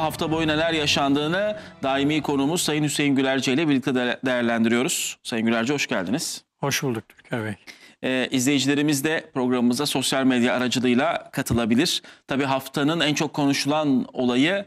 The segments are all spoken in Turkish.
hafta boyu neler yaşandığını daimi konuğumuz Sayın Hüseyin Gülerce ile birlikte değerlendiriyoruz. Sayın Gülerce hoş geldiniz. Hoş bulduk Türker Bey. Ee, izleyicilerimiz de programımıza sosyal medya aracılığıyla katılabilir. Tabi haftanın en çok konuşulan olayı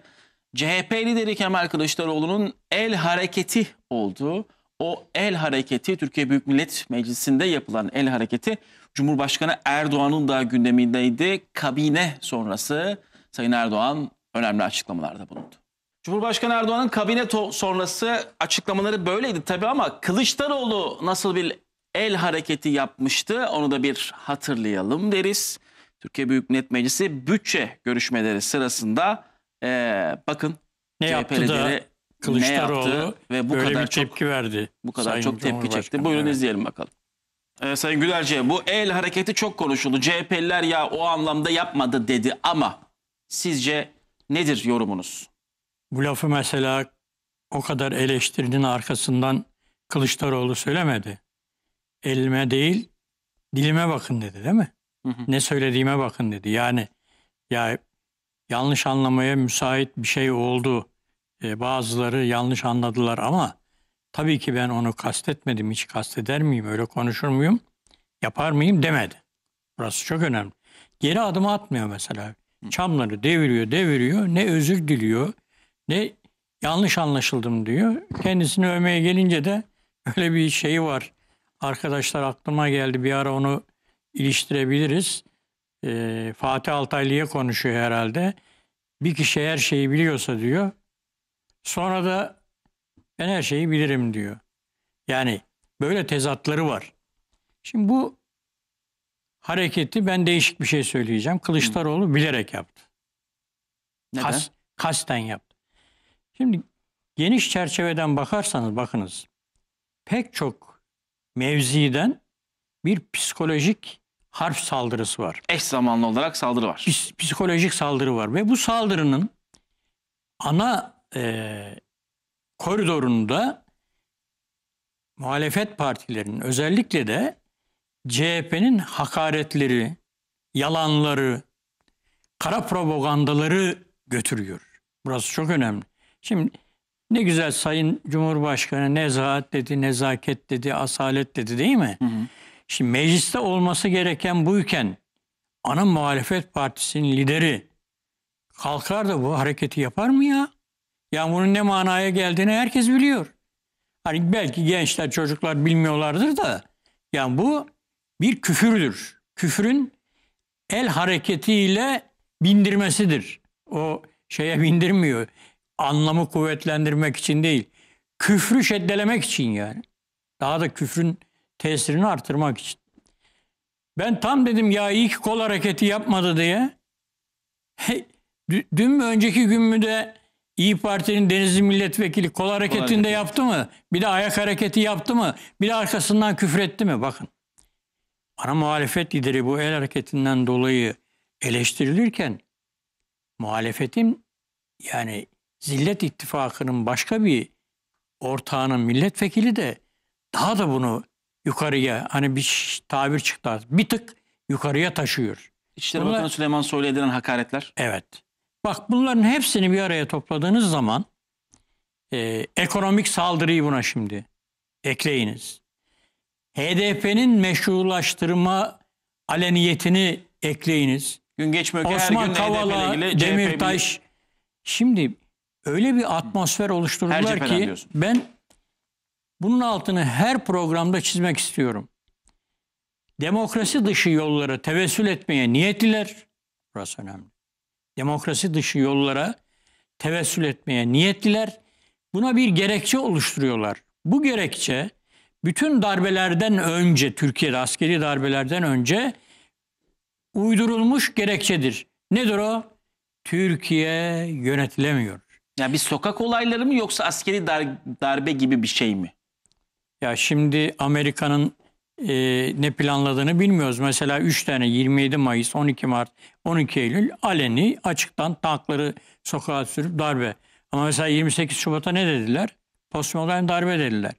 CHP lideri Kemal Kılıçdaroğlu'nun el hareketi oldu. O el hareketi Türkiye Büyük Millet Meclisi'nde yapılan el hareketi Cumhurbaşkanı Erdoğan'ın da gündemindeydi. Kabine sonrası Sayın Erdoğan önemli açıklamalarda bulundu. Cumhurbaşkanı Erdoğan'ın kabine sonrası açıklamaları böyleydi tabii ama Kılıçdaroğlu nasıl bir el hareketi yapmıştı onu da bir hatırlayalım deriz. Türkiye Büyük Millet Meclisi bütçe görüşmeleri sırasında e, bakın ne yaptı da Kılıçdaroğlu ve bu kadar çok tepki verdi. Bu kadar Sayın çok tepki çekti. Buyurun evet. izleyelim bakalım. Ee, Sayın Gülerce bu el hareketi çok konuşuldu. CHP'liler ya o anlamda yapmadı dedi ama sizce Nedir yorumunuz? Bu lafı mesela o kadar eleştirinin arkasından Kılıçdaroğlu söylemedi. Elime değil dilime bakın dedi değil mi? Hı hı. Ne söylediğime bakın dedi. Yani ya yanlış anlamaya müsait bir şey oldu. Ee, bazıları yanlış anladılar ama tabii ki ben onu kastetmedim. Hiç kasteder miyim? Öyle konuşur muyum? Yapar mıyım demedi. Burası çok önemli. Geri adım atmıyor mesela çamları deviriyor deviriyor ne özür diliyor ne yanlış anlaşıldım diyor. Kendisini övmeye gelince de öyle bir şeyi var. Arkadaşlar aklıma geldi bir ara onu iliştirebiliriz. Ee, Fatih Altaylı'ya konuşuyor herhalde. Bir kişi her şeyi biliyorsa diyor. Sonra da ben her şeyi bilirim diyor. Yani böyle tezatları var. Şimdi bu hareketi ben değişik bir şey söyleyeceğim. Kılıçdaroğlu Hı. bilerek yaptı. Neden? Kas, kasten yaptı. Şimdi geniş çerçeveden bakarsanız bakınız pek çok mevziden bir psikolojik harf saldırısı var. Eş zamanlı olarak saldırı var. psikolojik saldırı var ve bu saldırının ana e, koridorunda muhalefet partilerinin özellikle de CHP'nin hakaretleri, yalanları, kara propagandaları götürüyor. Burası çok önemli. Şimdi ne güzel Sayın Cumhurbaşkanı nezahat dedi, nezaket dedi, asalet dedi değil mi? Hı hı. Şimdi mecliste olması gereken buyken ana muhalefet partisinin lideri kalkar da bu hareketi yapar mı ya? Ya bunun ne manaya geldiğini herkes biliyor. Hani belki gençler, çocuklar bilmiyorlardır da yani bu bir küfürdür. Küfrün el hareketiyle bindirmesidir. O şeye bindirmiyor. Anlamı kuvvetlendirmek için değil. Küfrü şeddelemek için yani. Daha da küfrün tesirini artırmak için. Ben tam dedim ya iyi ki kol hareketi yapmadı diye. dün mü önceki gün mü de İyi Parti'nin Denizli Milletvekili kol hareketinde kol hareketi. yaptı mı? Bir de ayak hareketi yaptı mı? Bir de arkasından küfretti mi? Bakın ana muhalefet lideri bu el hareketinden dolayı eleştirilirken muhalefetin yani Zillet ittifakının başka bir ortağının milletvekili de daha da bunu yukarıya hani bir tabir çıktı bir tık yukarıya taşıyor. İçişleri Bunlar, Bakanı Süleyman Soylu'ya edilen hakaretler. Evet. Bak bunların hepsini bir araya topladığınız zaman e, ekonomik saldırıyı buna şimdi ekleyiniz. HDP'nin meşrulaştırma aleniyetini ekleyiniz. Gün geçmiyor ki Osman her gün Kavala, ilgili Demirtaş. Şimdi öyle bir atmosfer oluşturdular ki diyorsun. ben bunun altını her programda çizmek istiyorum. Demokrasi dışı yollara tevessül etmeye niyetliler. Burası önemli. Demokrasi dışı yollara tevessül etmeye niyetliler. Buna bir gerekçe oluşturuyorlar. Bu gerekçe bütün darbelerden önce, Türkiye'de askeri darbelerden önce uydurulmuş gerekçedir. Nedir o? Türkiye yönetilemiyor. Ya bir sokak olayları mı yoksa askeri dar, darbe gibi bir şey mi? Ya şimdi Amerika'nın e, ne planladığını bilmiyoruz. Mesela 3 tane 27 Mayıs, 12 Mart, 12 Eylül aleni açıktan tankları sokağa sürüp darbe. Ama mesela 28 Şubat'a ne dediler? Postmodern darbe dediler.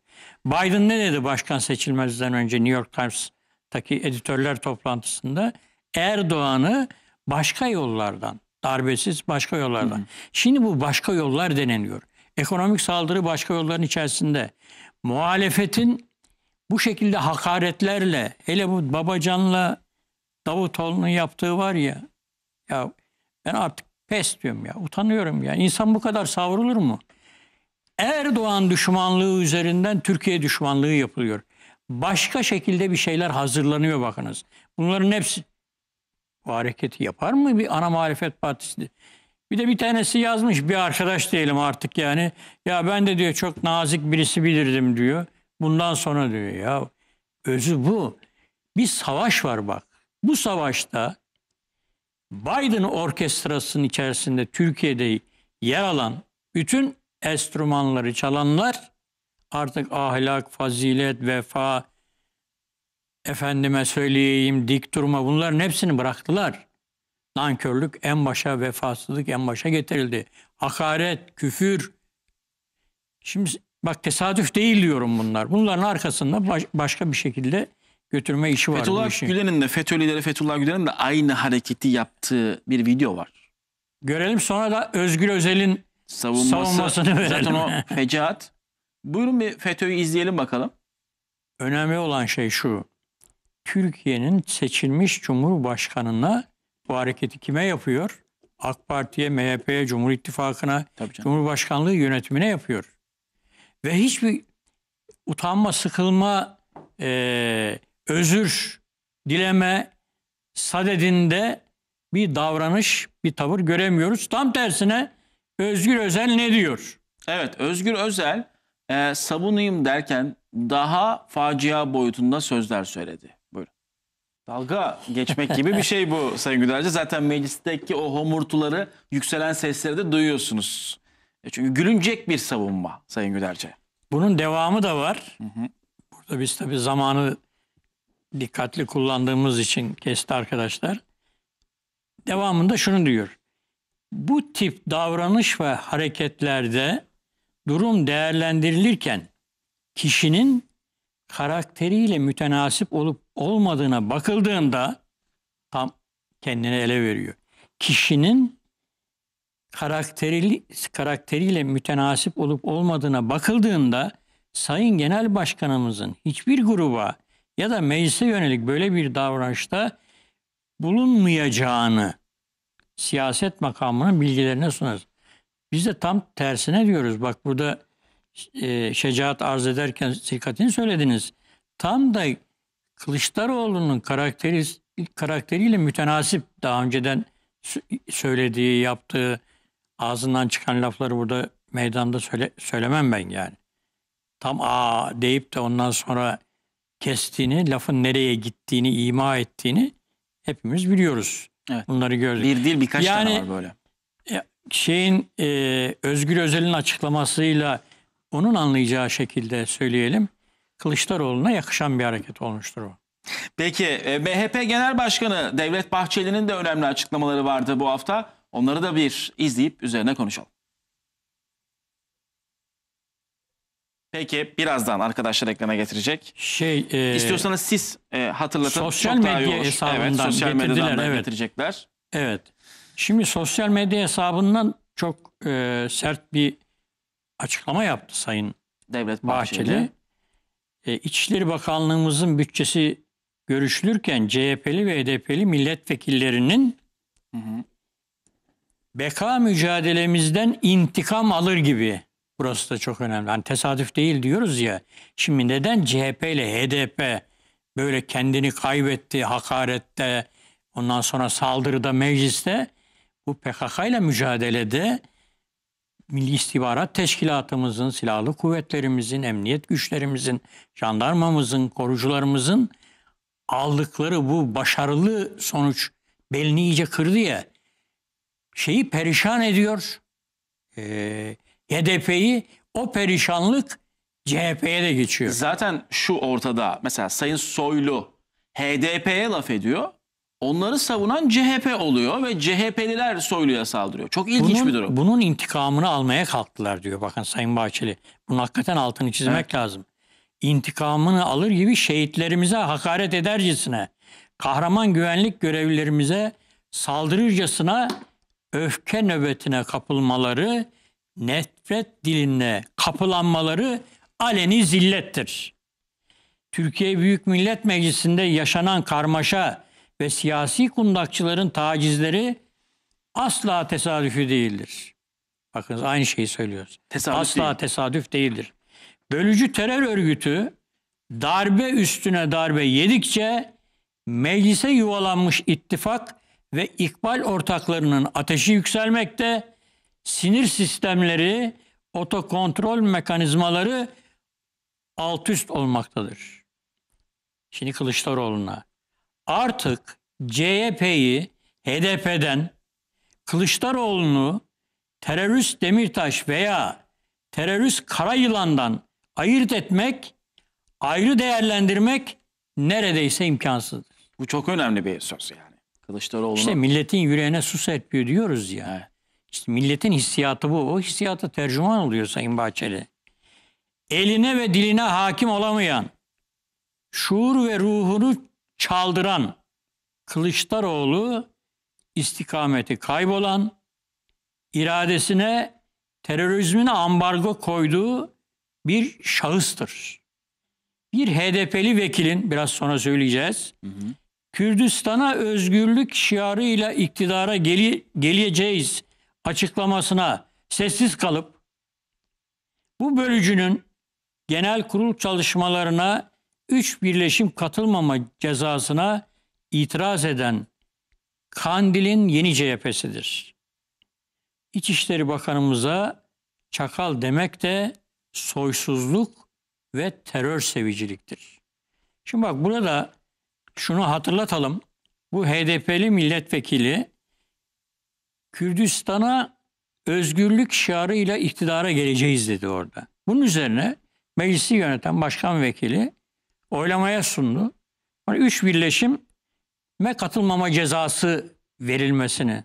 Biden ne dedi başkan seçilmezden önce New York Times'taki editörler toplantısında? Erdoğan'ı başka yollardan, darbesiz başka yollardan. Hı hı. Şimdi bu başka yollar deneniyor. Ekonomik saldırı başka yolların içerisinde. Muhalefetin bu şekilde hakaretlerle, hele bu Babacan'la Davutoğlu'nun yaptığı var ya, ya ben artık pes diyorum ya, utanıyorum ya. İnsan bu kadar savrulur mu? Erdoğan düşmanlığı üzerinden Türkiye düşmanlığı yapılıyor. Başka şekilde bir şeyler hazırlanıyor bakınız. Bunların hepsi bu hareketi yapar mı bir ana muhalefet partisi? Bir de bir tanesi yazmış bir arkadaş diyelim artık yani. Ya ben de diyor çok nazik birisi bilirdim diyor. Bundan sonra diyor ya özü bu. Bir savaş var bak. Bu savaşta Biden orkestrasının içerisinde Türkiye'de yer alan bütün enstrümanları çalanlar artık ahlak, fazilet, vefa, efendime söyleyeyim, dik durma bunların hepsini bıraktılar. Nankörlük en başa, vefasızlık en başa getirildi. Hakaret, küfür. Şimdi bak tesadüf değil diyorum bunlar. Bunların arkasında baş, başka bir şekilde götürme işi var. Fethullah Gülen'in de FETÖ'lülere Fethullah Gülen'in de aynı hareketi yaptığı bir video var. Görelim sonra da Özgür Özel'in savunması. Savunmasını verelim. Zaten o fecaat. Buyurun bir FETÖ'yü izleyelim bakalım. Önemli olan şey şu. Türkiye'nin seçilmiş cumhurbaşkanına bu hareketi kime yapıyor? AK Parti'ye, MHP'ye, Cumhur İttifakı'na, Cumhurbaşkanlığı yönetimine yapıyor. Ve hiçbir utanma, sıkılma, e, özür, dileme sadedinde bir davranış, bir tavır göremiyoruz. Tam tersine Özgür Özel ne diyor? Evet Özgür Özel e, savunayım derken daha facia boyutunda sözler söyledi. Buyurun. Dalga geçmek gibi bir şey bu Sayın Gülerci. Zaten meclisteki o homurtuları, yükselen sesleri de duyuyorsunuz. E, çünkü gülünecek bir savunma Sayın Gülerci. Bunun devamı da var. Hı hı. Burada biz tabii zamanı dikkatli kullandığımız için kesti arkadaşlar. Devamında şunu diyor bu tip davranış ve hareketlerde durum değerlendirilirken kişinin karakteriyle mütenasip olup olmadığına bakıldığında tam kendini ele veriyor. Kişinin karakteri, karakteriyle mütenasip olup olmadığına bakıldığında Sayın Genel Başkanımızın hiçbir gruba ya da meclise yönelik böyle bir davranışta bulunmayacağını siyaset makamının bilgilerine sunarız. Biz de tam tersine diyoruz. Bak burada e, şecaat arz ederken sikatini söylediniz. Tam da Kılıçdaroğlu'nun karakteri, karakteriyle mütenasip daha önceden söylediği, yaptığı, ağzından çıkan lafları burada meydanda söyle, söylemem ben yani. Tam a deyip de ondan sonra kestiğini, lafın nereye gittiğini, ima ettiğini hepimiz biliyoruz. Evet. Bunları gördük. Bir değil birkaç yani, tane var böyle. Şeyin e, Özgür Özel'in açıklamasıyla onun anlayacağı şekilde söyleyelim. Kılıçdaroğlu'na yakışan bir hareket olmuştur o. Peki MHP e, Genel Başkanı Devlet Bahçeli'nin de önemli açıklamaları vardı bu hafta. Onları da bir izleyip üzerine konuşalım. Peki birazdan arkadaşlar ekrana getirecek. Şey e, İstiyorsanız siz e, hatırlatın. Sosyal çok medya hesabından evet, sosyal getirdiler. Evet. getirecekler. Evet. Şimdi sosyal medya hesabından çok e, sert bir açıklama yaptı Sayın Devlet Bahçeli. Bahçeli. E, İçişleri Bakanlığımızın bütçesi görüşülürken CHP'li ve HDP'li e milletvekillerinin hı hı. beka mücadelemizden intikam alır gibi Burası da çok önemli. Hani tesadüf değil diyoruz ya. Şimdi neden CHP ile HDP böyle kendini kaybetti hakarette, ondan sonra saldırıda, mecliste bu PKK ile mücadelede Milli İstihbarat Teşkilatımızın, silahlı kuvvetlerimizin, emniyet güçlerimizin, jandarmamızın, korucularımızın aldıkları bu başarılı sonuç belini iyice kırdı ya şeyi perişan ediyor. Ee, HDP'yi o perişanlık CHP'ye de geçiyor. Zaten şu ortada mesela Sayın Soylu HDP'ye laf ediyor. Onları savunan CHP oluyor ve CHP'liler Soylu'ya saldırıyor. Çok ilginç bunun, bir durum. Bunun intikamını almaya kalktılar diyor bakın Sayın Bahçeli. Bunun hakikaten altını çizmek evet. lazım. İntikamını alır gibi şehitlerimize hakaret edercesine, kahraman güvenlik görevlilerimize saldırırcasına öfke nöbetine kapılmaları nefret diline kapılanmaları aleni zillettir. Türkiye Büyük Millet Meclisi'nde yaşanan karmaşa ve siyasi kundakçıların tacizleri asla tesadüfü değildir. Bakınız aynı şeyi söylüyoruz. Tesadüf asla değil. tesadüf değildir. Bölücü terör örgütü darbe üstüne darbe yedikçe meclise yuvalanmış ittifak ve ikbal ortaklarının ateşi yükselmekte, sinir sistemleri, otokontrol mekanizmaları alt üst olmaktadır. Şimdi Kılıçdaroğlu'na. Artık CHP'yi HDP'den Kılıçdaroğlu'nu terörist Demirtaş veya terörist Karayılan'dan ayırt etmek, ayrı değerlendirmek neredeyse imkansızdır. Bu çok önemli bir söz yani. Kılıçdaroğlu'na... İşte milletin yüreğine su serpiyor diyoruz ya. Evet. İşte milletin hissiyatı bu. O hissiyata tercüman oluyor Sayın Bahçeli. Eline ve diline hakim olamayan, şuur ve ruhunu çaldıran Kılıçdaroğlu istikameti kaybolan, iradesine terörizmin ambargo koyduğu bir şahıstır. Bir HDP'li vekilin, biraz sonra söyleyeceğiz, hı hı. Kürdistan'a özgürlük şiarıyla iktidara geli, geleceğiz açıklamasına sessiz kalıp bu bölücünün genel kurul çalışmalarına üç birleşim katılmama cezasına itiraz eden Kandil'in yeni CHP'sidir. İçişleri Bakanımıza çakal demek de soysuzluk ve terör seviciliktir. Şimdi bak burada şunu hatırlatalım. Bu HDP'li milletvekili Kürdistan'a özgürlük şiarıyla iktidara geleceğiz dedi orada. Bunun üzerine meclisi yöneten başkan vekili oylamaya sundu. Yani üç birleşim ve katılmama cezası verilmesini.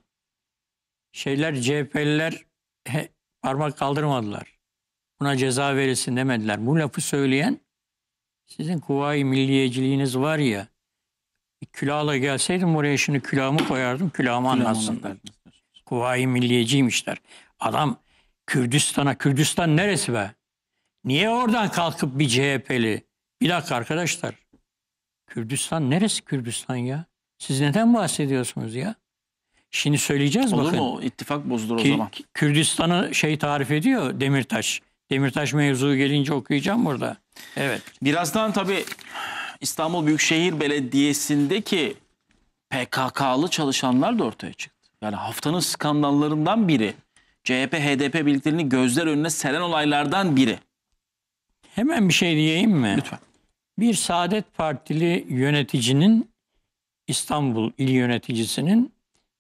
Şeyler CHP'liler he, parmak kaldırmadılar. Buna ceza verilsin demediler. Bu lafı söyleyen sizin kuvayi milliyeciliğiniz var ya külahla gelseydim oraya şimdi külahımı koyardım külahımı anlatsınlar. Kuvayi milliyeciymişler. Adam Kürdistan'a, Kürdistan neresi be? Niye oradan kalkıp bir CHP'li? Bir dakika arkadaşlar. Kürdistan neresi Kürdistan ya? Siz neden bahsediyorsunuz ya? Şimdi söyleyeceğiz Olur bakın. Olur mu? İttifak bozulur o zaman. Kürdistan'ı şey tarif ediyor Demirtaş. Demirtaş mevzu gelince okuyacağım burada. Evet. Birazdan tabii İstanbul Büyükşehir Belediyesi'ndeki PKK'lı çalışanlar da ortaya çıktı. Yani haftanın skandallarından biri. CHP-HDP birliklerini gözler önüne seren olaylardan biri. Hemen bir şey diyeyim mi? Lütfen. Bir Saadet Partili yöneticinin İstanbul il yöneticisinin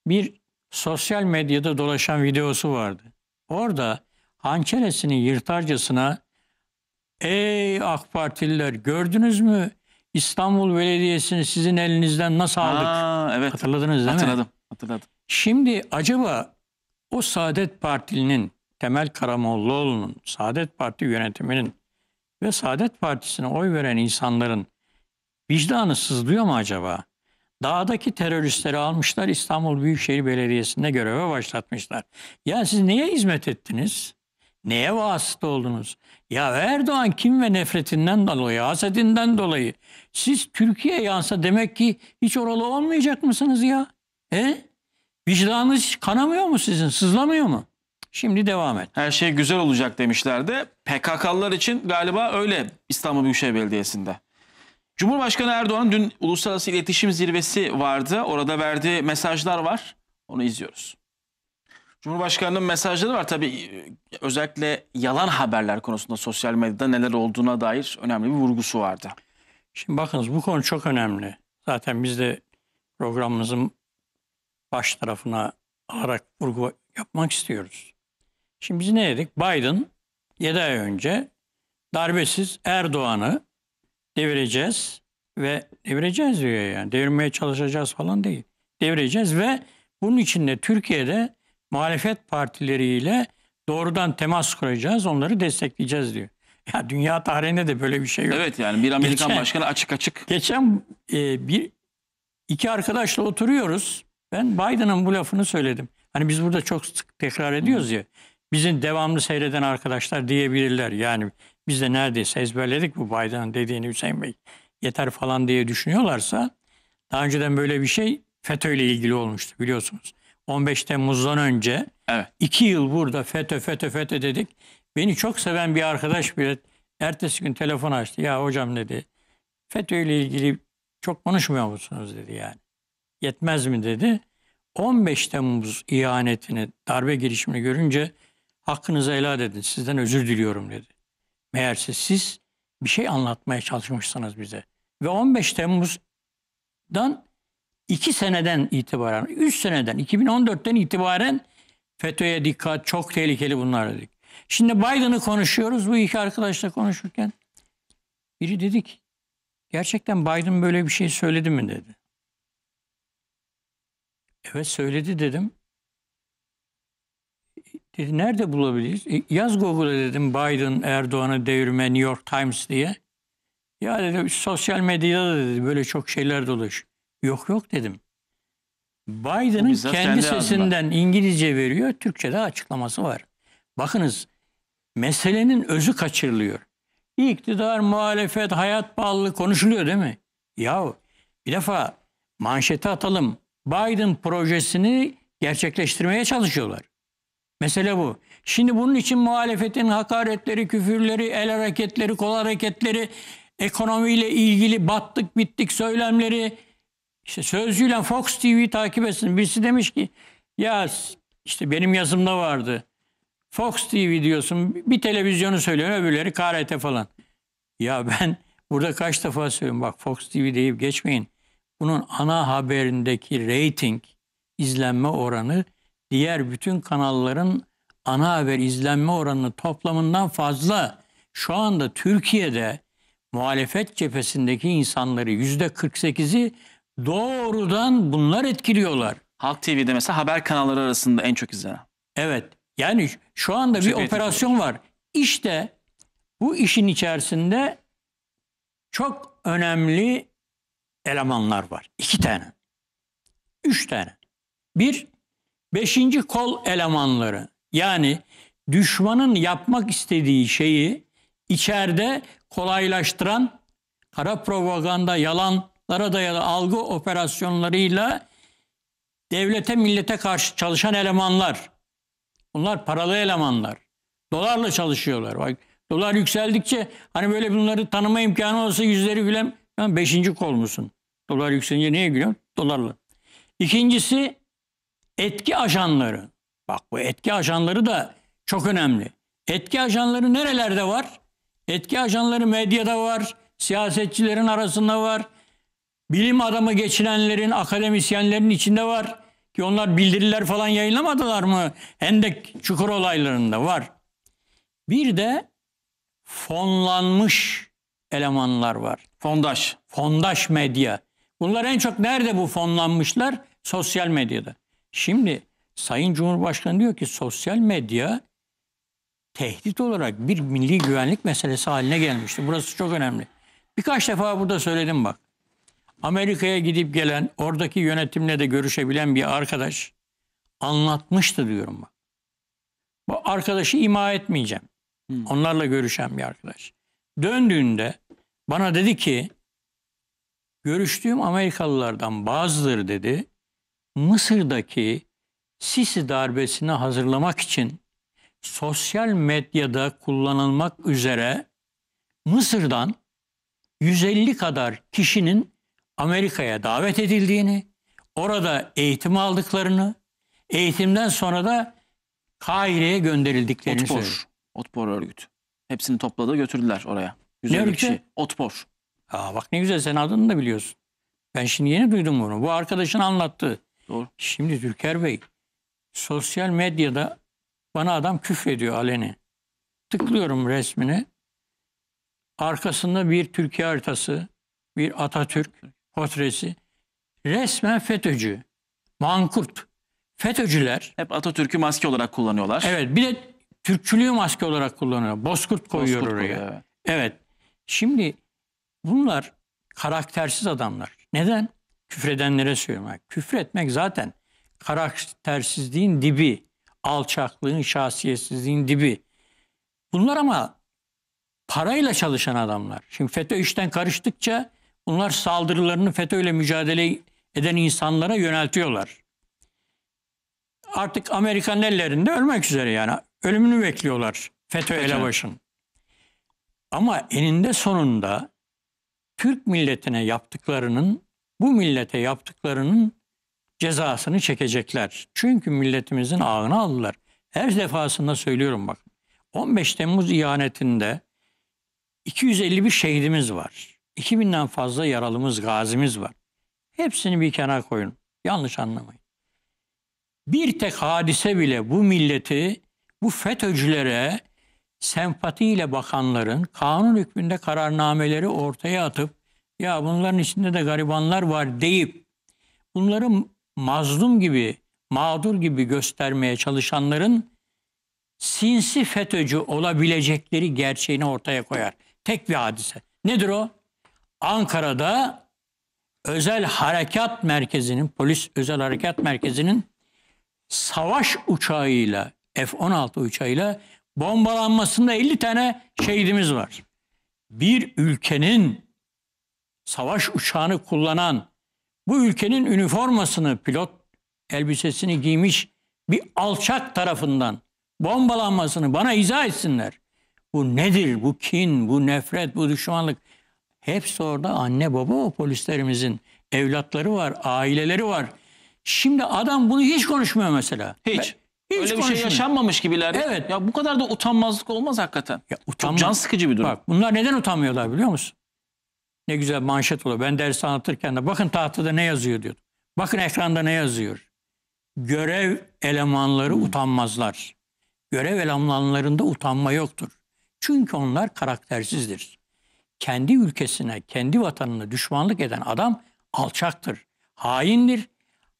bir sosyal medyada dolaşan videosu vardı. Orada hançeresini yırtarcasına ey AK Partililer gördünüz mü İstanbul Belediyesi'ni sizin elinizden nasıl aldık? Aa, evet. Hatırladınız değil hatırladım, mi? Hatırladım, hatırladım. Şimdi acaba o Saadet Partili'nin Temel Karamollaoğlu'nun, Saadet Parti yönetiminin ve Saadet Partisi'ne oy veren insanların vicdanı sızlıyor mu acaba? Dağdaki teröristleri almışlar İstanbul Büyükşehir Belediyesi'nde göreve başlatmışlar. Ya siz neye hizmet ettiniz? Neye vasıta oldunuz? Ya Erdoğan kim ve nefretinden dolayı, hasedinden dolayı. Siz Türkiye yansa demek ki hiç oralı olmayacak mısınız ya? He? Vicdanınız kanamıyor mu sizin? Sızlamıyor mu? Şimdi devam et. Her şey güzel olacak demişler de PKK'lılar için galiba öyle İstanbul Büyükşehir Belediyesi'nde. Cumhurbaşkanı Erdoğan dün Uluslararası İletişim Zirvesi vardı. Orada verdiği mesajlar var. Onu izliyoruz. Cumhurbaşkanının mesajları var tabii e, özellikle yalan haberler konusunda sosyal medyada neler olduğuna dair önemli bir vurgusu vardı. Şimdi bakınız bu konu çok önemli. Zaten biz de programımızın baş tarafına alarak vurgu yapmak istiyoruz. Şimdi biz ne dedik? Biden 7 ay önce darbesiz Erdoğan'ı devireceğiz ve devireceğiz diyor yani. Devirmeye çalışacağız falan değil. Devireceğiz ve bunun içinde Türkiye'de muhalefet partileriyle doğrudan temas kuracağız, onları destekleyeceğiz diyor. Ya dünya tarihinde de böyle bir şey yok. Evet yani bir Amerikan geçen, başkanı açık açık. Geçen e, bir iki arkadaşla oturuyoruz. Ben Biden'ın bu lafını söyledim. Hani biz burada çok sık tekrar ediyoruz ya. Bizim devamlı seyreden arkadaşlar diyebilirler. Yani biz de neredeyse ezberledik bu Biden'ın dediğini Hüseyin Bey. Yeter falan diye düşünüyorlarsa daha önceden böyle bir şey FETÖ ile ilgili olmuştu biliyorsunuz. 15 Temmuz'dan önce evet. iki yıl burada FETÖ FETÖ FETÖ dedik. Beni çok seven bir arkadaş bile ertesi gün telefon açtı. Ya hocam dedi FETÖ ile ilgili çok konuşmuyor musunuz dedi yani yetmez mi dedi. 15 Temmuz ihanetini, darbe girişimini görünce hakkınızı helal edin, sizden özür diliyorum dedi. Meğerse siz bir şey anlatmaya çalışmışsınız bize. Ve 15 Temmuz'dan 2 seneden itibaren, 3 seneden, 2014'ten itibaren FETÖ'ye dikkat, çok tehlikeli bunlar dedik. Şimdi Biden'ı konuşuyoruz bu iki arkadaşla konuşurken. Biri dedi ki, gerçekten Biden böyle bir şey söyledi mi dedi. Evet söyledi dedim. Dedi nerede bulabiliriz? E, yaz Google'a dedim Biden Erdoğan'ı devirme New York Times diye. Ya dedi sosyal medyada dedi böyle çok şeyler dolaş. Yok yok dedim. Biden'ın kendi, kendi sesinden ağzına. İngilizce veriyor, Türkçe'de açıklaması var. Bakınız meselenin özü kaçırılıyor. İktidar, muhalefet, hayat pahalı konuşuluyor değil mi? Yahu bir defa manşete atalım. Biden projesini gerçekleştirmeye çalışıyorlar. Mesele bu. Şimdi bunun için muhalefetin hakaretleri, küfürleri, el hareketleri, kol hareketleri, ekonomiyle ilgili battık bittik söylemleri işte sözcüyle Fox TV takip etsin. Birisi demiş ki ya işte benim yazımda vardı. Fox TV diyorsun bir televizyonu söylüyor, öbürleri KRT falan. Ya ben burada kaç defa söylüyorum bak Fox TV deyip geçmeyin bunun ana haberindeki reyting izlenme oranı diğer bütün kanalların ana haber izlenme oranını toplamından fazla. Şu anda Türkiye'de muhalefet cephesindeki insanları yüzde 48'i doğrudan bunlar etkiliyorlar. Halk TV'de mesela haber kanalları arasında en çok izlenen. Evet. Yani şu anda bir operasyon var. İşte bu işin içerisinde çok önemli elemanlar var. İki tane. Üç tane. Bir, beşinci kol elemanları. Yani düşmanın yapmak istediği şeyi içeride kolaylaştıran kara propaganda, yalanlara dayalı algı operasyonlarıyla devlete, millete karşı çalışan elemanlar. Bunlar paralı elemanlar. Dolarla çalışıyorlar. Bak, dolar yükseldikçe hani böyle bunları tanıma imkanı olsa yüzleri gülen beşinci kol musun? Dolar yükselince neye gülüyor? Dolarla. İkincisi etki ajanları. Bak bu etki ajanları da çok önemli. Etki ajanları nerelerde var? Etki ajanları medyada var, siyasetçilerin arasında var, bilim adamı geçinenlerin, akademisyenlerin içinde var. Ki onlar bildiriler falan yayınlamadılar mı? Hendek çukur olaylarında var. Bir de fonlanmış elemanlar var. Fondaş. Fondaş medya. Bunlar en çok nerede bu fonlanmışlar? Sosyal medyada. Şimdi Sayın Cumhurbaşkanı diyor ki sosyal medya tehdit olarak bir milli güvenlik meselesi haline gelmişti. Burası çok önemli. Birkaç defa burada söyledim bak. Amerika'ya gidip gelen, oradaki yönetimle de görüşebilen bir arkadaş anlatmıştı diyorum bak. Bu arkadaşı ima etmeyeceğim. Hmm. Onlarla görüşen bir arkadaş. Döndüğünde bana dedi ki görüştüğüm Amerikalılardan bazıları dedi Mısır'daki Sisi darbesini hazırlamak için sosyal medyada kullanılmak üzere Mısır'dan 150 kadar kişinin Amerika'ya davet edildiğini, orada eğitim aldıklarını, eğitimden sonra da Kahire'ye gönderildiklerini Otpor. söylüyor. Otpor örgütü. Hepsini topladı götürdüler oraya. 150 kişi. Otpor. Aa, bak ne güzel sen adını da biliyorsun. Ben şimdi yeni duydum bunu. Bu arkadaşın anlattı. Doğru. Şimdi Türker Bey sosyal medyada bana adam küfrediyor aleni. Tıklıyorum resmini. Arkasında bir Türkiye haritası, bir Atatürk portresi. Resmen FETÖ'cü, mankurt. FETÖ'cüler... Hep Atatürk'ü maske olarak kullanıyorlar. Evet bir de Türkçülüğü maske olarak kullanıyor. Bozkurt koyuyor Bozkurt oraya. Koyuyor, evet. evet. Şimdi Bunlar karaktersiz adamlar. Neden? Küfredenlere söylüyorum. Küfretmek zaten karaktersizliğin dibi, alçaklığın, şahsiyetsizliğin dibi. Bunlar ama parayla çalışan adamlar. Şimdi FETÖ işten karıştıkça bunlar saldırılarını FETÖ ile mücadele eden insanlara yöneltiyorlar. Artık Amerikan ellerinde ölmek üzere yani. Ölümünü bekliyorlar FETÖ elebaşın. Ama eninde sonunda Türk milletine yaptıklarının, bu millete yaptıklarının cezasını çekecekler. Çünkü milletimizin ağını aldılar. Her defasında söylüyorum bak. 15 Temmuz ihanetinde 251 şehidimiz var. 2000'den fazla yaralımız, gazimiz var. Hepsini bir kenara koyun. Yanlış anlamayın. Bir tek hadise bile bu milleti, bu FETÖ'cülere, sempatiyle bakanların kanun hükmünde kararnameleri ortaya atıp ya bunların içinde de garibanlar var deyip bunları mazlum gibi, mağdur gibi göstermeye çalışanların sinsi FETÖ'cü olabilecekleri gerçeğini ortaya koyar. Tek bir hadise. Nedir o? Ankara'da Özel Harekat Merkezi'nin, polis özel harekat merkezinin savaş uçağıyla, F-16 uçağıyla bombalanmasında 50 tane şehidimiz var. Bir ülkenin savaş uçağını kullanan, bu ülkenin üniformasını, pilot elbisesini giymiş bir alçak tarafından bombalanmasını bana izah etsinler. Bu nedir? Bu kin, bu nefret, bu düşmanlık. Hepsi orada anne baba o polislerimizin evlatları var, aileleri var. Şimdi adam bunu hiç konuşmuyor mesela. Hiç. Ben, hiç Öyle bir şey yaşanmamış gibiler. Evet. Ya bu kadar da utanmazlık olmaz hakikaten. Ya, utanma- Çok can sıkıcı bir durum. Bak bunlar neden utanmıyorlar biliyor musun? Ne güzel manşet oluyor. Ben ders anlatırken de bakın tahtada ne yazıyor diyordum. Bakın ekranda ne yazıyor. Görev elemanları hmm. utanmazlar. Görev elemanlarında utanma yoktur. Çünkü onlar karaktersizdir. Kendi ülkesine, kendi vatanına düşmanlık eden adam alçaktır, haindir,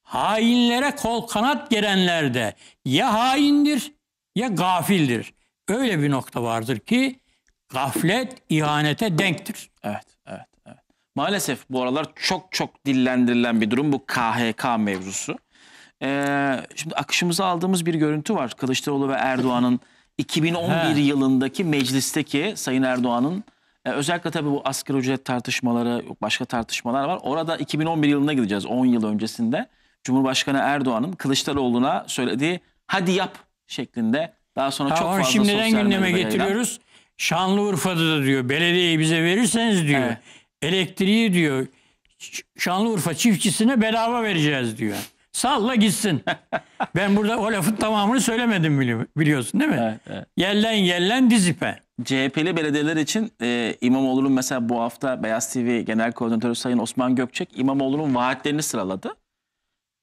hainlere kol kanat gerenler de ya haindir ya gafildir. Öyle bir nokta vardır ki gaflet ihanete denktir. Evet, evet, evet. Maalesef bu aralar çok çok dillendirilen bir durum bu KHK mevzusu. Ee, şimdi akışımıza aldığımız bir görüntü var. Kılıçdaroğlu ve Erdoğan'ın 2011 yılındaki meclisteki Sayın Erdoğan'ın e, özellikle tabii bu asgari ücret tartışmaları, başka tartışmalar var. Orada 2011 yılına gideceğiz 10 yıl öncesinde. Cumhurbaşkanı Erdoğan'ın Kılıçdaroğlu'na söylediği hadi yap şeklinde daha sonra tamam, çok fazla şimdiden gündeme getiriyoruz. Şanlıurfa'da da diyor belediyeyi bize verirseniz diyor evet. elektriği diyor Şanlıurfa çiftçisine bedava vereceğiz diyor. Salla gitsin. ben burada o lafın tamamını söylemedim biliyorsun değil mi? Evet, evet. Yellen yellen dizipe. CHP'li belediyeler için e, İmamoğlu'nun mesela bu hafta Beyaz TV Genel Koordinatörü Sayın Osman Gökçek İmamoğlu'nun vaatlerini sıraladı.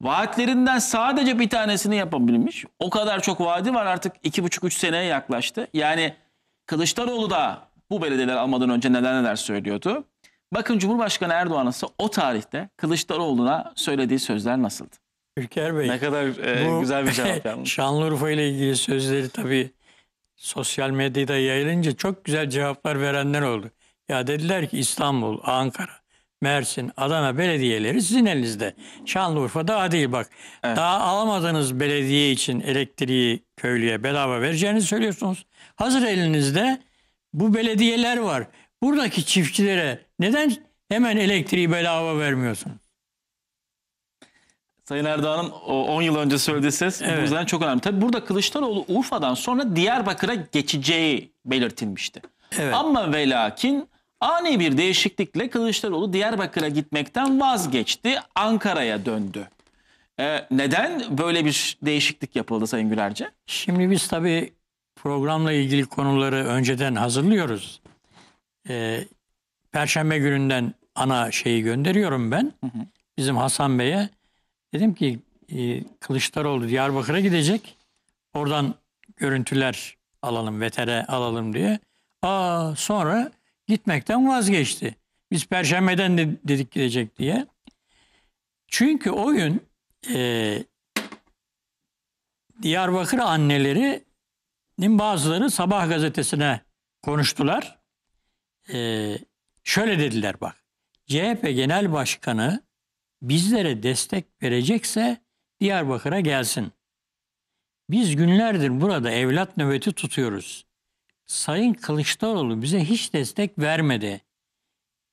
Vaatlerinden sadece bir tanesini yapabilmiş. O kadar çok vaadi var artık iki buçuk üç seneye yaklaştı. Yani Kılıçdaroğlu da bu belediyeler almadan önce neler neler söylüyordu. Bakın Cumhurbaşkanı Erdoğan'ın o tarihte Kılıçdaroğlu'na söylediği sözler nasıldı? Ülker Bey. Ne kadar e, bu, güzel bir cevap yalnız. Şanlıurfa ile ilgili sözleri tabii sosyal medyada yayılınca çok güzel cevaplar verenler oldu. Ya dediler ki İstanbul, Ankara, Mersin, Adana belediyeleri sizin elinizde. Şanlıurfa daha değil bak. Evet. Daha alamadığınız belediye için elektriği köylüye bedava vereceğinizi söylüyorsunuz. Hazır elinizde bu belediyeler var. Buradaki çiftçilere neden hemen elektriği bedava vermiyorsunuz? Sayın Erdoğan'ın 10 yıl önce söylediği ses evet. bu yüzden çok önemli. Tabi burada Kılıçdaroğlu Urfa'dan sonra Diyarbakır'a geçeceği belirtilmişti. Evet. Ama ve lakin Ani bir değişiklikle Kılıçdaroğlu Diyarbakır'a gitmekten vazgeçti. Ankara'ya döndü. Ee, neden böyle bir değişiklik yapıldı Sayın Gülerce? Şimdi biz tabii programla ilgili konuları önceden hazırlıyoruz. Ee, Perşembe gününden ana şeyi gönderiyorum ben. Hı hı. Bizim Hasan Bey'e dedim ki e, Kılıçdaroğlu Diyarbakır'a gidecek. Oradan görüntüler alalım, vetere alalım diye. Aa, sonra gitmekten vazgeçti. Biz perşembeden de dedik gidecek diye. Çünkü o gün e, Diyarbakır annelerinin bazıları sabah gazetesine konuştular. E, şöyle dediler bak. CHP Genel Başkanı bizlere destek verecekse Diyarbakır'a gelsin. Biz günlerdir burada evlat nöbeti tutuyoruz. Sayın Kılıçdaroğlu bize hiç destek vermedi.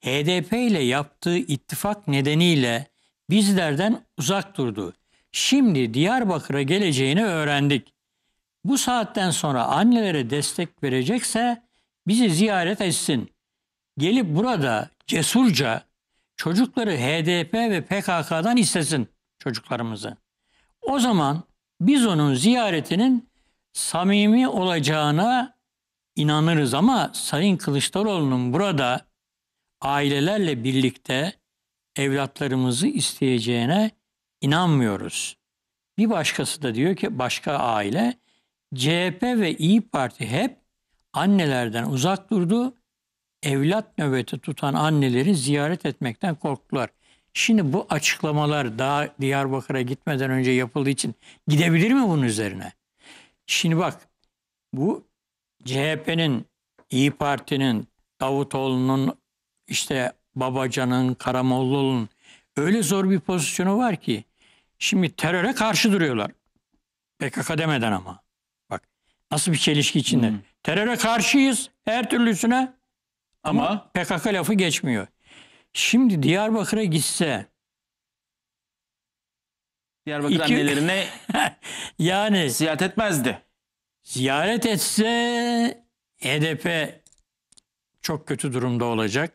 HDP ile yaptığı ittifak nedeniyle bizlerden uzak durdu. Şimdi Diyarbakır'a geleceğini öğrendik. Bu saatten sonra annelere destek verecekse bizi ziyaret etsin. Gelip burada cesurca çocukları HDP ve PKK'dan istesin çocuklarımızı. O zaman biz onun ziyaretinin samimi olacağına inanırız ama Sayın Kılıçdaroğlu'nun burada ailelerle birlikte evlatlarımızı isteyeceğine inanmıyoruz. Bir başkası da diyor ki başka aile CHP ve İyi Parti hep annelerden uzak durdu. Evlat nöbeti tutan anneleri ziyaret etmekten korktular. Şimdi bu açıklamalar daha Diyarbakır'a gitmeden önce yapıldığı için gidebilir mi bunun üzerine? Şimdi bak bu CHP'nin, İyi Parti'nin, Davutoğlu'nun, işte Babacan'ın, Karamollu'nun öyle zor bir pozisyonu var ki şimdi teröre karşı duruyorlar. PKK demeden ama. Bak nasıl bir çelişki içinde. Hmm. Teröre karşıyız her türlüsüne ama, ama PKK lafı geçmiyor. Şimdi Diyarbakır'a gitse Diyarbakır iki... annelerine yani ziyaret etmezdi ziyaret etse HDP çok kötü durumda olacak.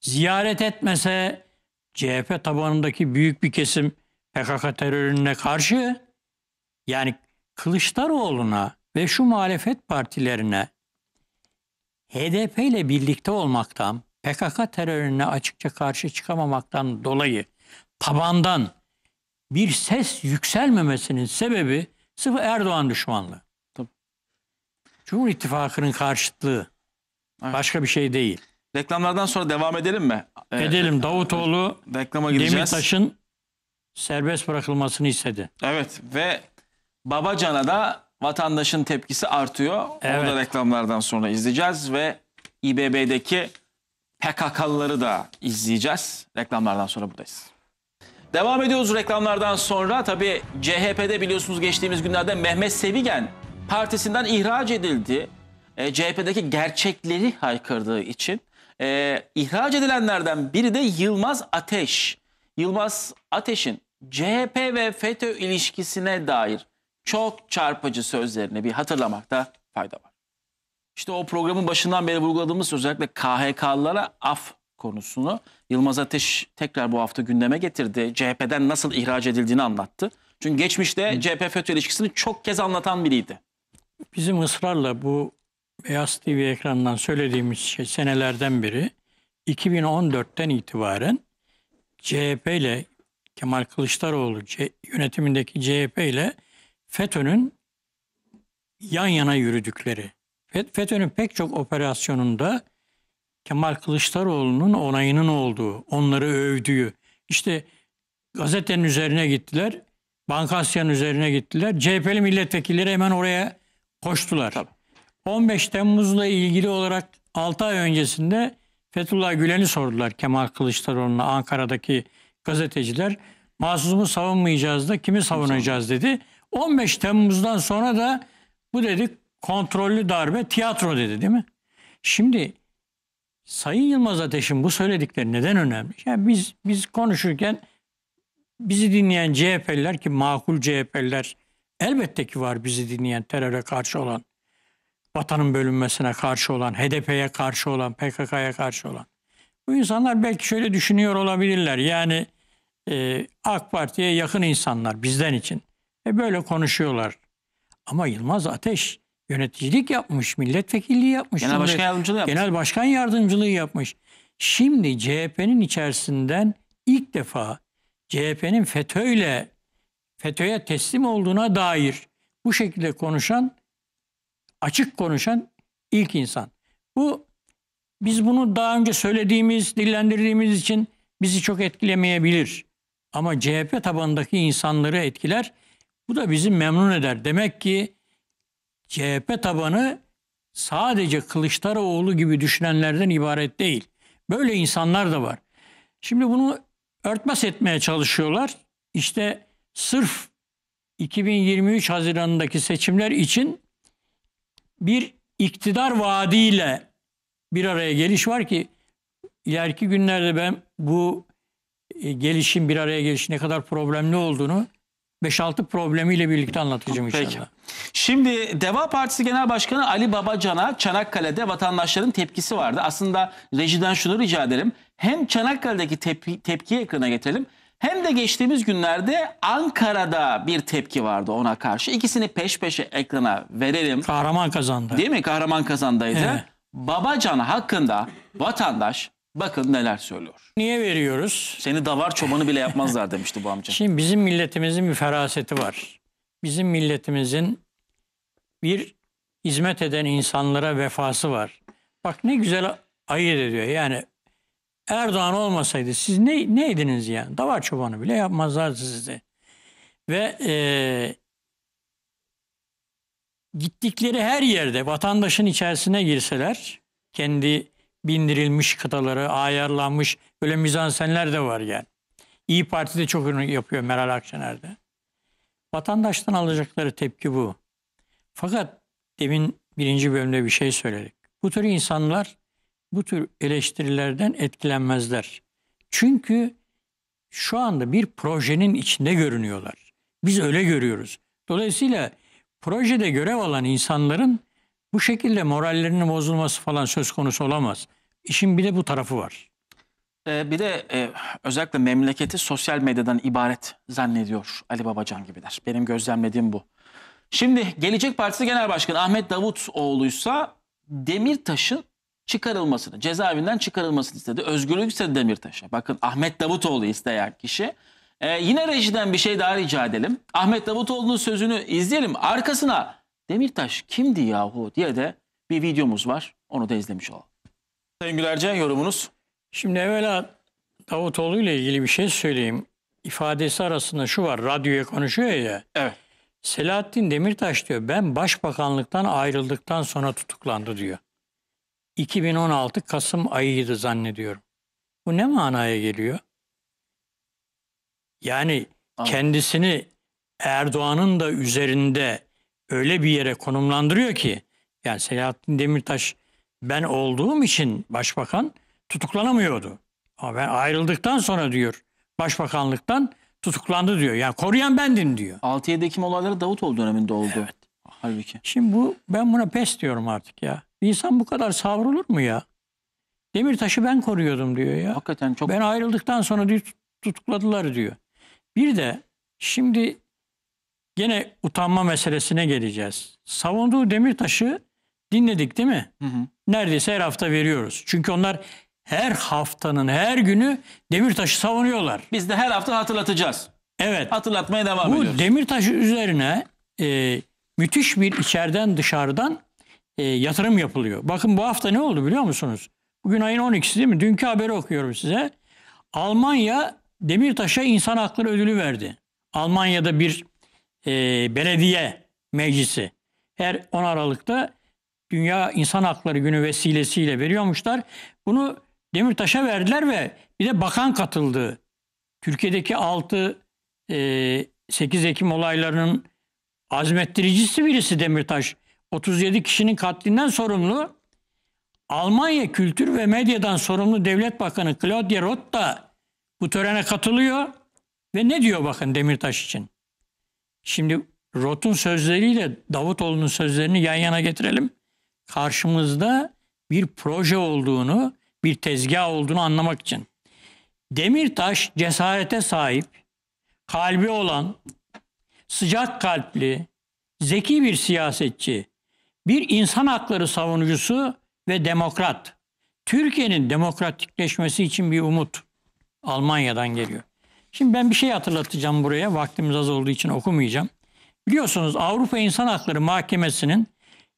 Ziyaret etmese CHP tabanındaki büyük bir kesim PKK terörüne karşı yani Kılıçdaroğlu'na ve şu muhalefet partilerine HDP ile birlikte olmaktan, PKK terörüne açıkça karşı çıkamamaktan dolayı tabandan bir ses yükselmemesinin sebebi sırf Erdoğan düşmanlığı. Cumhur İttifakı'nın karşıtlığı. Evet. Başka bir şey değil. Reklamlardan sonra devam edelim mi? Ee, edelim. Davutoğlu reklama gireceğiz. Demirtaş'ın serbest bırakılmasını istedi. Evet ve Babacan'a da vatandaşın tepkisi artıyor. Evet. Onu da reklamlardan sonra izleyeceğiz ve İBB'deki PKK'lıları da izleyeceğiz. Reklamlardan sonra buradayız. Devam ediyoruz reklamlardan sonra. Tabii CHP'de biliyorsunuz geçtiğimiz günlerde Mehmet Sevigen partisinden ihraç edildi. E, CHP'deki gerçekleri haykırdığı için e, ihraç edilenlerden biri de Yılmaz Ateş. Yılmaz Ateş'in CHP ve FETÖ ilişkisine dair çok çarpıcı sözlerini bir hatırlamakta fayda var. İşte o programın başından beri vurguladığımız özellikle KHK'lılara af konusunu Yılmaz Ateş tekrar bu hafta gündeme getirdi. CHP'den nasıl ihraç edildiğini anlattı. Çünkü geçmişte CHP FETÖ ilişkisini çok kez anlatan biriydi. Bizim ısrarla bu Beyaz TV ekranından söylediğimiz şey senelerden biri 2014'ten itibaren CHP ile Kemal Kılıçdaroğlu yönetimindeki CHP ile FETÖ'nün yan yana yürüdükleri. FETÖ'nün pek çok operasyonunda Kemal Kılıçdaroğlu'nun onayının olduğu, onları övdüğü. İşte gazetenin üzerine gittiler, bankasyanın üzerine gittiler. CHP'li milletvekilleri hemen oraya koştular. Tabii. 15 Temmuz'la ilgili olarak 6 ay öncesinde Fethullah Gülen'i sordular Kemal Kılıçdaroğlu'na Ankara'daki gazeteciler. Masumu savunmayacağız da kimi savunacağız dedi. 15 Temmuz'dan sonra da bu dedi kontrollü darbe tiyatro dedi değil mi? Şimdi Sayın Yılmaz Ateş'in bu söyledikleri neden önemli? Yani biz biz konuşurken bizi dinleyen CHP'liler ki makul CHP'liler Elbette ki var bizi dinleyen teröre karşı olan, vatanın bölünmesine karşı olan, HDP'ye karşı olan, PKK'ya karşı olan. Bu insanlar belki şöyle düşünüyor olabilirler. Yani e, AK Parti'ye yakın insanlar bizden için. E böyle konuşuyorlar. Ama Yılmaz Ateş yöneticilik yapmış, milletvekilliği yapmış. Genel başkan yardımcılığı yapmış. Genel başkan yardımcılığı yapmış. Şimdi CHP'nin içerisinden ilk defa CHP'nin FETÖ'yle FETÖ'ye teslim olduğuna dair bu şekilde konuşan, açık konuşan ilk insan. Bu biz bunu daha önce söylediğimiz, dillendirdiğimiz için bizi çok etkilemeyebilir. Ama CHP tabanındaki insanları etkiler. Bu da bizi memnun eder. Demek ki CHP tabanı sadece Kılıçdaroğlu gibi düşünenlerden ibaret değil. Böyle insanlar da var. Şimdi bunu örtbas etmeye çalışıyorlar. İşte sırf 2023 Haziran'daki seçimler için bir iktidar vaadiyle bir araya geliş var ki ileriki günlerde ben bu e, gelişin bir araya geliş ne kadar problemli olduğunu 5-6 problemiyle birlikte anlatacağım inşallah. Peki. Şimdi Deva Partisi Genel Başkanı Ali Babacan'a Çanakkale'de vatandaşların tepkisi vardı. Aslında rejiden şunu rica ederim. Hem Çanakkale'deki tepki, tepkiyi ekrana getirelim hem de geçtiğimiz günlerde Ankara'da bir tepki vardı ona karşı. İkisini peş peşe ekrana verelim. Kahraman kazandı. Değil mi? Kahraman kazandaydı. Evet. Babacan hakkında vatandaş bakın neler söylüyor. Niye veriyoruz? Seni davar çobanı bile yapmazlar demişti bu amca. Şimdi bizim milletimizin bir feraseti var. Bizim milletimizin bir hizmet eden insanlara vefası var. Bak ne güzel ayırt ediyor. Yani Erdoğan olmasaydı siz ne neydiniz ya? Davar çobanı bile yapmazlar sizi. Ve e, gittikleri her yerde vatandaşın içerisine girseler kendi bindirilmiş kıtaları ayarlanmış böyle mizansenler de var yani. İyi Parti de çok ürün yapıyor Meral Akşener'de. Vatandaştan alacakları tepki bu. Fakat demin birinci bölümde bir şey söyledik. Bu tür insanlar bu tür eleştirilerden etkilenmezler. Çünkü şu anda bir projenin içinde görünüyorlar. Biz öyle görüyoruz. Dolayısıyla projede görev alan insanların bu şekilde morallerinin bozulması falan söz konusu olamaz. İşin bir de bu tarafı var. Ee, bir de e, özellikle memleketi sosyal medyadan ibaret zannediyor Ali Babacan gibiler. Benim gözlemlediğim bu. Şimdi Gelecek Partisi Genel Başkanı Ahmet Davutoğlu'ysa Demirtaş'ın çıkarılmasını, cezaevinden çıkarılmasını istedi. Özgürlük istedi Demirtaş'a. Bakın Ahmet Davutoğlu isteyen kişi. Ee, yine rejiden bir şey daha rica edelim. Ahmet Davutoğlu'nun sözünü izleyelim. Arkasına Demirtaş kimdi yahu diye de bir videomuz var. Onu da izlemiş olalım. Sayın Gülerce yorumunuz? Şimdi evvela Davutoğlu ile ilgili bir şey söyleyeyim. İfadesi arasında şu var. Radyoya konuşuyor ya. Evet. Selahattin Demirtaş diyor ben başbakanlıktan ayrıldıktan sonra tutuklandı diyor. 2016 Kasım ayıydı zannediyorum. Bu ne manaya geliyor? Yani Anladım. kendisini Erdoğan'ın da üzerinde öyle bir yere konumlandırıyor ki yani Selahattin Demirtaş ben olduğum için başbakan tutuklanamıyordu. Ama ben ayrıldıktan sonra diyor başbakanlıktan tutuklandı diyor. Yani koruyan bendim diyor. 6-7 Ekim olayları Davutoğlu döneminde oldu. Evet. Halbuki. Şimdi bu ben buna pes diyorum artık ya. İnsan bu kadar savrulur mu ya? Demirtaş'ı ben koruyordum diyor ya. Hakikaten çok... Ben ayrıldıktan sonra diyor, tutukladılar diyor. Bir de şimdi gene utanma meselesine geleceğiz. Savunduğu Demirtaş'ı dinledik değil mi? Hı hı. Neredeyse her hafta veriyoruz. Çünkü onlar her haftanın her günü Demirtaş'ı savunuyorlar. Biz de her hafta hatırlatacağız. Evet. Hatırlatmaya devam Bu ediyoruz. Bu Demirtaş üzerine e, müthiş bir içeriden dışarıdan e, yatırım yapılıyor. Bakın bu hafta ne oldu biliyor musunuz? Bugün ayın 12'si değil mi? Dünkü haberi okuyorum size. Almanya Demirtaş'a insan hakları ödülü verdi. Almanya'da bir e, belediye meclisi her 10 Aralık'ta Dünya İnsan Hakları Günü vesilesiyle veriyormuşlar. Bunu Demirtaş'a verdiler ve bir de bakan katıldı. Türkiye'deki 6 e, Ekim olaylarının azmettiricisi birisi Demirtaş. 37 kişinin katlinden sorumlu Almanya Kültür ve Medya'dan sorumlu Devlet Bakanı Claudia Roth da bu törene katılıyor ve ne diyor bakın Demirtaş için. Şimdi Roth'un sözleriyle Davutoğlu'nun sözlerini yan yana getirelim. Karşımızda bir proje olduğunu, bir tezgah olduğunu anlamak için. Demirtaş cesarete sahip, kalbi olan, sıcak kalpli, zeki bir siyasetçi bir insan hakları savunucusu ve demokrat. Türkiye'nin demokratikleşmesi için bir umut Almanya'dan geliyor. Şimdi ben bir şey hatırlatacağım buraya. Vaktimiz az olduğu için okumayacağım. Biliyorsunuz Avrupa İnsan Hakları Mahkemesi'nin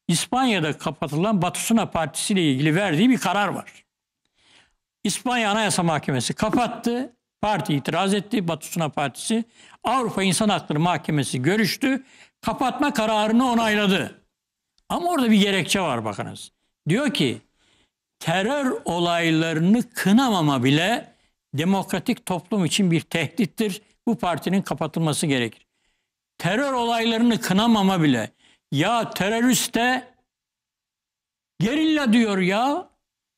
İspanya'da kapatılan Batusuna Partisi ile ilgili verdiği bir karar var. İspanya Anayasa Mahkemesi kapattı. Parti itiraz etti. Batusuna Partisi. Avrupa İnsan Hakları Mahkemesi görüştü. Kapatma kararını onayladı. Ama orada bir gerekçe var bakınız. Diyor ki terör olaylarını kınamama bile demokratik toplum için bir tehdittir. Bu partinin kapatılması gerekir. Terör olaylarını kınamama bile ya terörist de gerilla diyor ya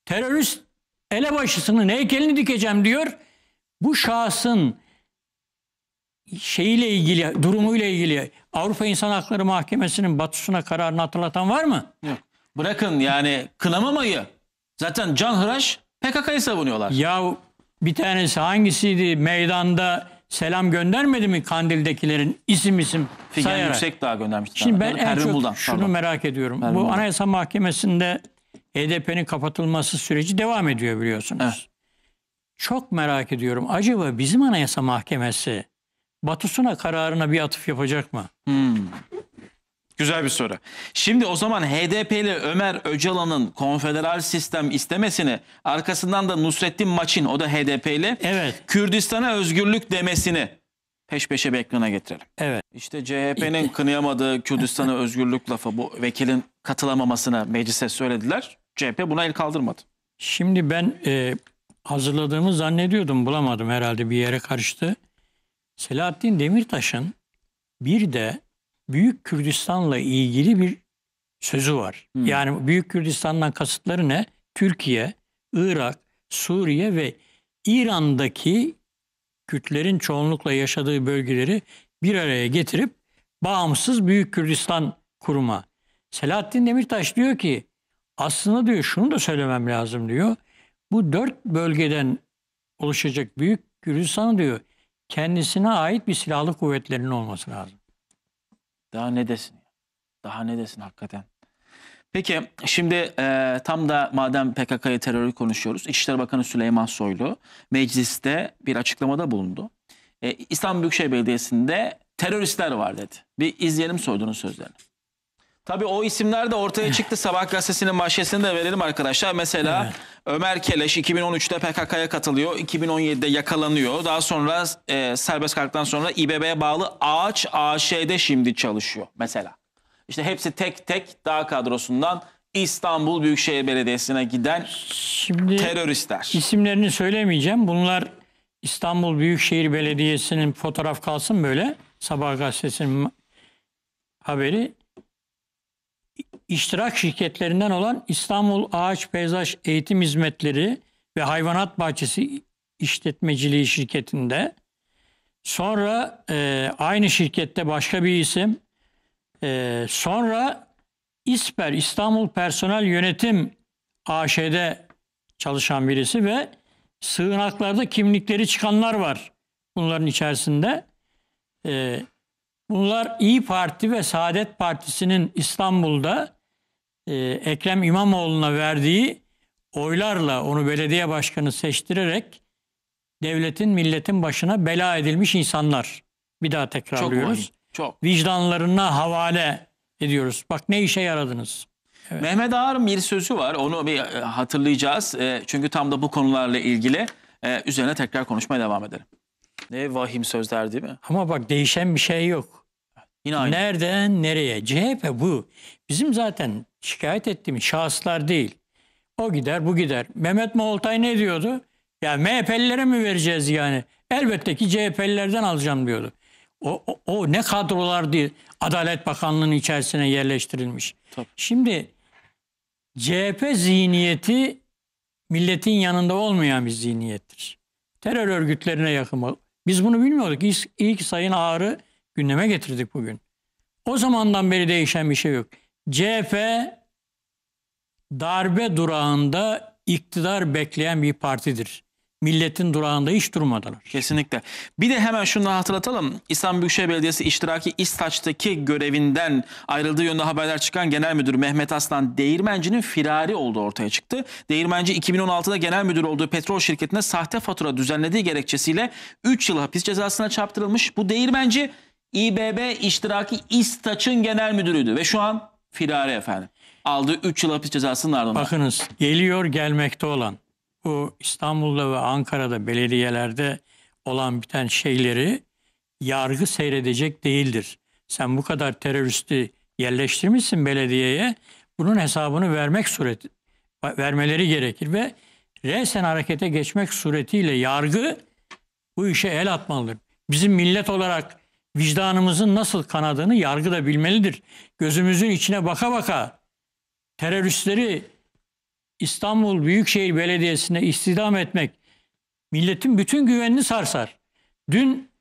terörist elebaşısının heykelini dikeceğim diyor. Bu şahsın şeyiyle ilgili, durumuyla ilgili Avrupa İnsan Hakları Mahkemesi'nin Batus'una kararını hatırlatan var mı? Yok. Bırakın yani kınamamayı. Zaten Can Hıraş PKK'yı savunuyorlar. Ya bir tanesi hangisiydi? Meydanda selam göndermedi mi Kandil'dekilerin isim isim Figen sayarak? Yüksek daha göndermişti. Şimdi ben en çok Buldan, şunu pardon. merak ediyorum. Pervin Bu Buldan. Anayasa Mahkemesi'nde HDP'nin kapatılması süreci devam ediyor biliyorsunuz. Evet. Çok merak ediyorum. Acaba bizim Anayasa Mahkemesi Batusuna kararına bir atıf yapacak mı? Hmm. Güzel bir soru. Şimdi o zaman HDP'li Ömer Öcalan'ın konfederal sistem istemesini arkasından da Nusrettin Maçin o da HDP'li evet. Kürdistan'a özgürlük demesini peş peşe bir ekrana getirelim. Evet. İşte CHP'nin kınayamadığı Kürdistan'a özgürlük lafı bu vekilin katılamamasına meclise söylediler. CHP buna el kaldırmadı. Şimdi ben e, hazırladığımı zannediyordum bulamadım herhalde bir yere karıştı. Selahattin Demirtaş'ın bir de Büyük Kürdistan'la ilgili bir sözü var. Hmm. Yani Büyük Kürdistan'dan kasıtları ne? Türkiye, Irak, Suriye ve İran'daki Kürtlerin çoğunlukla yaşadığı bölgeleri bir araya getirip bağımsız Büyük Kürdistan kurma. Selahattin Demirtaş diyor ki aslında diyor şunu da söylemem lazım diyor. Bu dört bölgeden oluşacak Büyük Kürdistan'ı diyor kendisine ait bir silahlı kuvvetlerinin olması lazım. Daha ne desin? Daha ne desin hakikaten? Peki şimdi e, tam da madem PKK'yı terörü konuşuyoruz. İçişleri Bakanı Süleyman Soylu mecliste bir açıklamada bulundu. E, İstanbul Büyükşehir Belediyesi'nde teröristler var dedi. Bir izleyelim Soylu'nun sözlerini. Tabii o isimler de ortaya eh. çıktı. Sabah gazetesinin manşetini de verelim arkadaşlar. Mesela Ömer Keleş 2013'te PKK'ya katılıyor. 2017'de yakalanıyor. Daha sonra e, serbest kalktan sonra İBB'ye bağlı Ağaç AŞ'de şimdi çalışıyor mesela. İşte hepsi tek tek dağ kadrosundan İstanbul Büyükşehir Belediyesi'ne giden şimdi teröristler. İsimlerini söylemeyeceğim. Bunlar İstanbul Büyükşehir Belediyesi'nin fotoğraf kalsın böyle. Sabah gazetesinin haberi iştirak şirketlerinden olan İstanbul Ağaç Peyzaj Eğitim Hizmetleri ve Hayvanat Bahçesi İşletmeciliği şirketinde. Sonra e, aynı şirkette başka bir isim. E, sonra İSPER İstanbul Personel Yönetim AŞ'de çalışan birisi ve sığınaklarda kimlikleri çıkanlar var bunların içerisinde. E, bunlar İyi Parti ve Saadet Partisi'nin İstanbul'da e, Ekrem İmamoğlu'na verdiği oylarla onu belediye başkanı seçtirerek devletin milletin başına bela edilmiş insanlar. Bir daha tekrarlıyoruz. Çok, çok. Vicdanlarına havale ediyoruz. Bak ne işe yaradınız. Evet. Mehmet Ağar'ın bir sözü var. Onu bir e, hatırlayacağız. E, çünkü tam da bu konularla ilgili e, üzerine tekrar konuşmaya devam edelim. Ne vahim sözler değil mi? Ama bak değişen bir şey yok. Yine aynı. Nereden nereye? CHP bu. Bizim zaten şikayet ettiğimiz şahıslar değil. O gider bu gider. Mehmet Moğoltay ne diyordu? Ya MHP'lilere mi vereceğiz yani? Elbette ki CHP'lilerden alacağım diyordu. O, o, o ne kadrolar diye Adalet Bakanlığı'nın içerisine yerleştirilmiş. Tabii. Şimdi CHP zihniyeti milletin yanında olmayan bir zihniyettir. Terör örgütlerine yakın. Biz bunu bilmiyorduk. İlk, ilk Sayın Ağrı gündeme getirdik bugün. O zamandan beri değişen bir şey yok. CHP darbe durağında iktidar bekleyen bir partidir. Milletin durağında hiç durmadılar. Kesinlikle. Bir de hemen şunu hatırlatalım. İstanbul Büyükşehir Belediyesi iştiraki İstaç'taki görevinden ayrıldığı yönde haberler çıkan Genel Müdür Mehmet Aslan Değirmenci'nin firari olduğu ortaya çıktı. Değirmenci 2016'da genel müdür olduğu petrol şirketine sahte fatura düzenlediği gerekçesiyle 3 yıl hapis cezasına çarptırılmış. Bu Değirmenci İBB iştiraki İstaç'ın genel müdürüydü ve şu an firare efendim. Aldığı 3 yıl hapis cezasının ardından. Bakınız geliyor gelmekte olan bu İstanbul'da ve Ankara'da belediyelerde olan biten şeyleri yargı seyredecek değildir. Sen bu kadar teröristi yerleştirmişsin belediyeye bunun hesabını vermek sureti vermeleri gerekir ve resen harekete geçmek suretiyle yargı bu işe el atmalıdır. Bizim millet olarak vicdanımızın nasıl kanadığını yargı da bilmelidir. Gözümüzün içine baka baka teröristleri İstanbul Büyükşehir Belediyesi'ne istidam etmek milletin bütün güvenini sarsar. Dün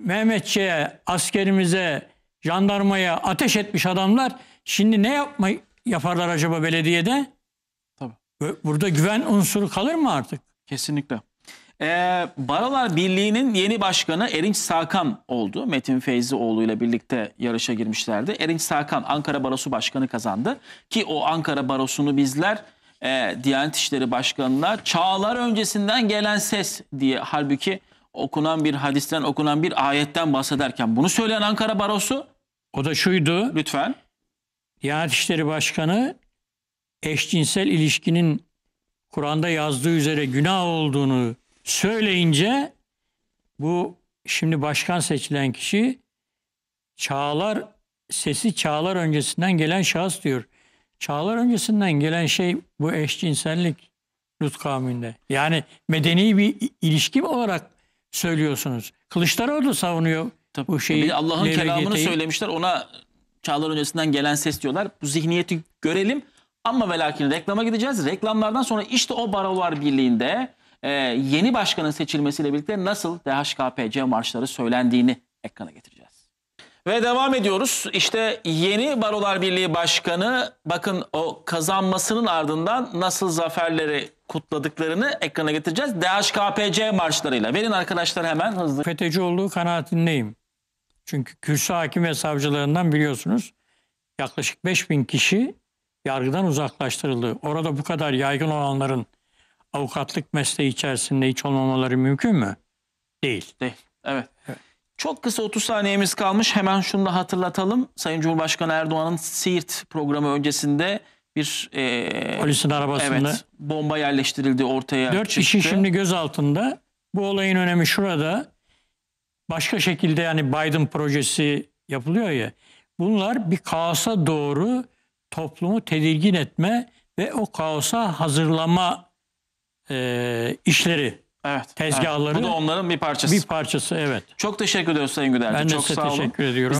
Mehmetçiğe, askerimize, jandarmaya ateş etmiş adamlar şimdi ne yapma yaparlar acaba belediyede? Tabii. Burada güven unsuru kalır mı artık? Kesinlikle. Ee, Barolar Birliği'nin yeni başkanı Erinç Sakan oldu. Metin Feyzioğlu ile birlikte yarışa girmişlerdi. Erinç Sakan Ankara Barosu Başkanı kazandı. Ki o Ankara Barosu'nu bizler e, Diyanet İşleri Başkanı'na çağlar öncesinden gelen ses diye halbuki okunan bir hadisten okunan bir ayetten bahsederken bunu söyleyen Ankara Barosu o da şuydu. Lütfen. Diyanet İşleri Başkanı eşcinsel ilişkinin Kur'an'da yazdığı üzere günah olduğunu söyleyince bu şimdi başkan seçilen kişi çağlar sesi çağlar öncesinden gelen şahıs diyor. Çağlar öncesinden gelen şey bu eşcinsellik Lut kavminde. Yani medeni bir ilişki olarak söylüyorsunuz. Kılıçdaroğlu savunuyor Tabii. bu şeyi. Allah'ın kelamını söylemişler ona çağlar öncesinden gelen ses diyorlar. Bu zihniyeti görelim ama ve lakin reklama gideceğiz. Reklamlardan sonra işte o Barolar Birliği'nde e, yeni başkanın seçilmesiyle birlikte nasıl DHKPC marşları söylendiğini ekrana getireceğiz. Ve devam ediyoruz. İşte yeni Barolar Birliği Başkanı bakın o kazanmasının ardından nasıl zaferleri kutladıklarını ekrana getireceğiz. DHKPC marşlarıyla. Verin arkadaşlar hemen hızlı. FETÖ'cü olduğu kanaatindeyim. Çünkü kürsü hakim ve savcılarından biliyorsunuz yaklaşık 5000 kişi yargıdan uzaklaştırıldı. Orada bu kadar yaygın olanların avukatlık mesleği içerisinde hiç olmamaları mümkün mü? Değil. Değil. Evet. evet. Çok kısa 30 saniyemiz kalmış. Hemen şunu da hatırlatalım. Sayın Cumhurbaşkanı Erdoğan'ın Siirt programı öncesinde bir e, polisin arabasında evet, bomba yerleştirildi ortaya. Dört çıktı. kişi şimdi gözaltında. Bu olayın önemi şurada. Başka şekilde yani Biden projesi yapılıyor ya. Bunlar bir kaosa doğru toplumu tedirgin etme ve o kaosa hazırlama e, işleri, evet, tezgahları. Evet. Bu da onların bir parçası. Bir parçası evet. Çok teşekkür ediyorum Sayın Güderci. Ben de Çok size sağ olun. teşekkür ediyorum.